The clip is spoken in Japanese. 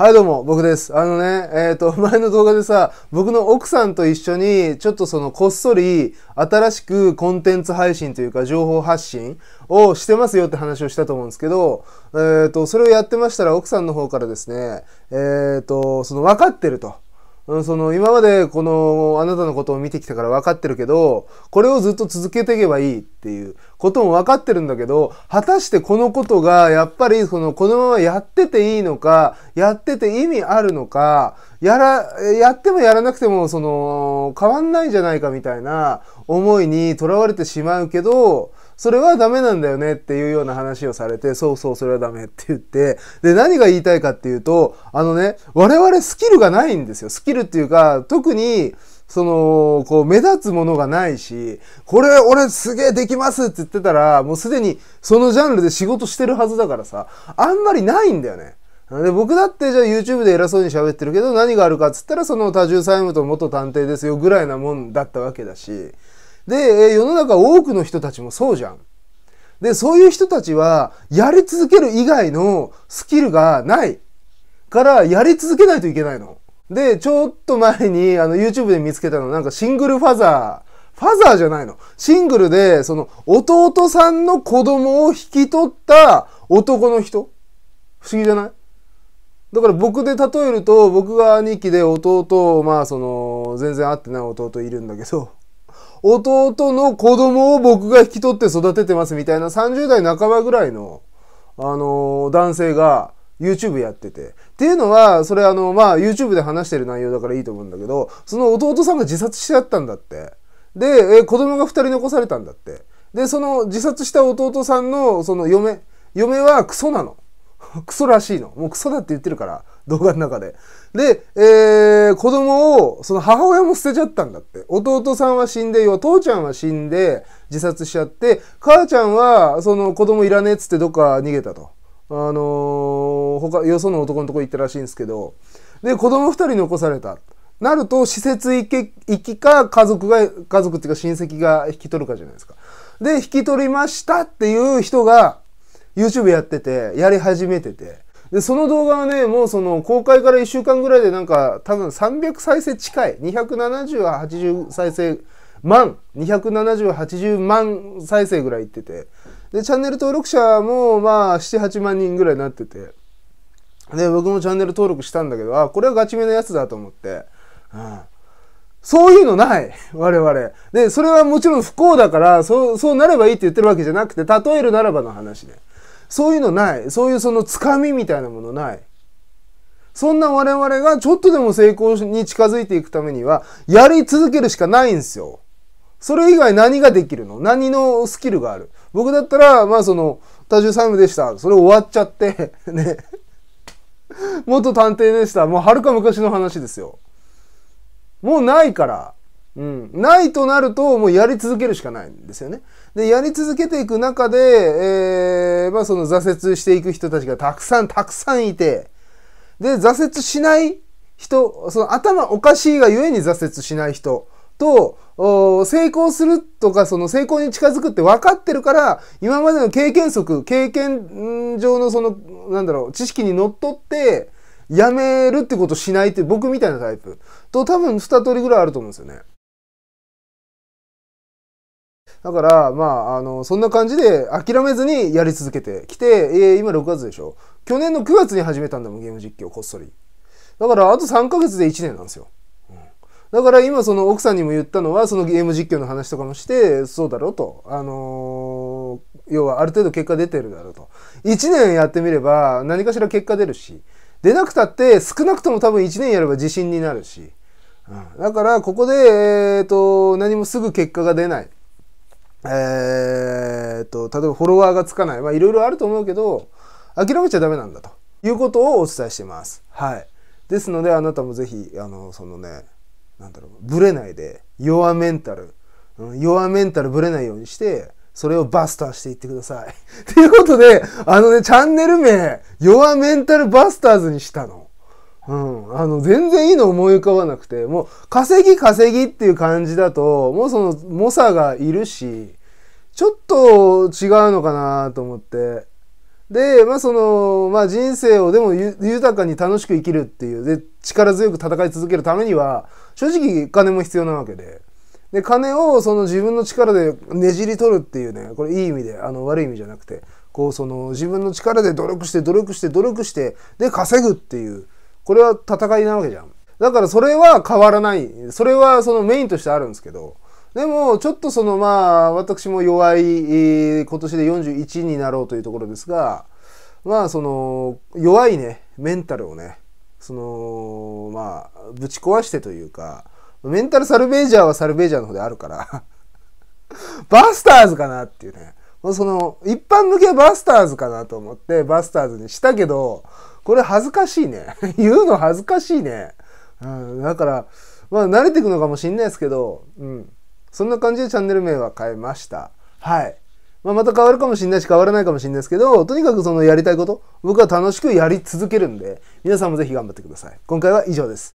はい、どうも、僕です。あのね、えっ、ー、と、前の動画でさ、僕の奥さんと一緒に、ちょっとその、こっそり、新しくコンテンツ配信というか、情報発信をしてますよって話をしたと思うんですけど、えっ、ー、と、それをやってましたら、奥さんの方からですね、えっ、ー、と、その、分かってると。うん、その今までこのあなたのことを見てきたから分かってるけどこれをずっと続けていけばいいっていうことも分かってるんだけど果たしてこのことがやっぱりそのこのままやってていいのかやってて意味あるのかやらやってもやらなくてもその変わんないんじゃないかみたいな思いにとらわれてしまうけどそれはダメなんだよねっていうような話をされて、そうそう、それはダメって言って、で、何が言いたいかっていうと、あのね、我々スキルがないんですよ。スキルっていうか、特に、その、こう、目立つものがないし、これ、俺すげえできますって言ってたら、もうすでにそのジャンルで仕事してるはずだからさ、あんまりないんだよね。で僕だってじゃあ YouTube で偉そうに喋ってるけど何があるかっつったらその多重債務と元探偵ですよぐらいなもんだったわけだしで、世の中多くの人たちもそうじゃん。で、そういう人たちは、やり続ける以外のスキルがない。から、やり続けないといけないの。で、ちょっと前に、あの、YouTube で見つけたの、なんかシングルファザー。ファザーじゃないの。シングルで、その、弟さんの子供を引き取った男の人。不思議じゃないだから僕で例えると、僕が兄貴で弟、まあその、全然会ってない弟いるんだけど、弟の子供を僕が引き取って育ててますみたいな30代半ばぐらいの、あの男性が YouTube やってて。っていうのは、それあの、まあ YouTube で話してる内容だからいいと思うんだけど、その弟さんが自殺しちゃったんだって。で、え子供が2人残されたんだって。で、その自殺した弟さんのその嫁、嫁はクソなの。クソらしいの。もうクソだって言ってるから。動画の中で。で、えー、子供を、その母親も捨てちゃったんだって。弟さんは死んでよ、父ちゃんは死んで自殺しちゃって、母ちゃんは、その子供いらねえっつってどっか逃げたと。あのー、他、よその男のとこ行ったらしいんですけど、で、子供二人残された。なると、施設行け、行きか、家族が、家族っていうか親戚が引き取るかじゃないですか。で、引き取りましたっていう人が、YouTube やってて、やり始めてて。で、その動画はね、もうその公開から1週間ぐらいでなんか多分300再生近い、270、80再生万、270、80万再生ぐらいいってて、で、チャンネル登録者もまあ7、8万人ぐらいになってて、で、僕もチャンネル登録したんだけど、あ、これはガチめのやつだと思って、うん。そういうのない。我々。で、それはもちろん不幸だから、そう、そうなればいいって言ってるわけじゃなくて、例えるならばの話で、ね。そういうのないそういうそのつかみみたいなものないそんな我々がちょっとでも成功に近づいていくためにはやり続けるしかないんですよそれ以外何ができるの何のスキルがある僕だったらまあその多重債務でしたそれ終わっちゃって ね元探偵でしたもうはるか昔の話ですよもうないからうん、ないとなるともうやり続けるしかないんですよね。で、やり続けていく中で、えー、まあその挫折していく人たちがたくさんたくさんいて、で、挫折しない人、その頭おかしいがゆえに挫折しない人と、成功するとか、その成功に近づくって分かってるから、今までの経験則、経験上のその、なんだろう、知識にのっとって、やめるってことしないって僕みたいなタイプと多分二通りぐらいあると思うんですよね。だから、まあ、あの、そんな感じで諦めずにやり続けてきて、えー、今6月でしょ。去年の9月に始めたんだもん、ゲーム実況、こっそり。だから、あと3ヶ月で1年なんですよ。だから今その奥さんにも言ったのはそのゲーム実況の話とかもしてそうだろうとあのー、要はある程度結果出てるだろうと1年やってみれば何かしら結果出るし出なくたって少なくとも多分1年やれば自信になるし、うん、だからここでえっ、と何もすぐ結果が出ないえー、っと、例えばフォロワーがつかない、まあいろいろあると思うけど、諦めちゃダメなんだということをお伝えしてます。はい。ですので、あなたもぜひ、あの、そのね、なんだろう、ブレないで、弱メンタル、弱メンタルブレないようにして、それをバスターしていってください。と いうことで、あのね、チャンネル名、弱メンタルバスターズにしたの。うん、あの全然いいの思い浮かばなくてもう稼ぎ稼ぎっていう感じだともうその猛者がいるしちょっと違うのかなと思ってでまあその、まあ、人生をでも豊かに楽しく生きるっていうで力強く戦い続けるためには正直金も必要なわけで。で金をその自分の力でねじり取るっていうねこれいい意味であの悪い意味じゃなくてこうその自分の力で努力して努力して努力してで稼ぐっていうこれは戦いなわけじゃん。だからそれは変わらない。それはそのメインとしてあるんですけど。でも、ちょっとそのまあ、私も弱い、今年で41になろうというところですが、まあその、弱いね、メンタルをね、その、まあ、ぶち壊してというか、メンタルサルベージャーはサルベージャーの方であるから バスターズかなっていうね。その、一般向けはバスターズかなと思って、バスターズにしたけど、これ恥ずかしいね。言うの恥ずかしいね。うん、だから、まあ慣れていくのかもしんないですけど、うん。そんな感じでチャンネル名は変えました。はい。まあ、また変わるかもしんないし変わらないかもしんないですけど、とにかくそのやりたいこと、僕は楽しくやり続けるんで、皆さんもぜひ頑張ってください。今回は以上です。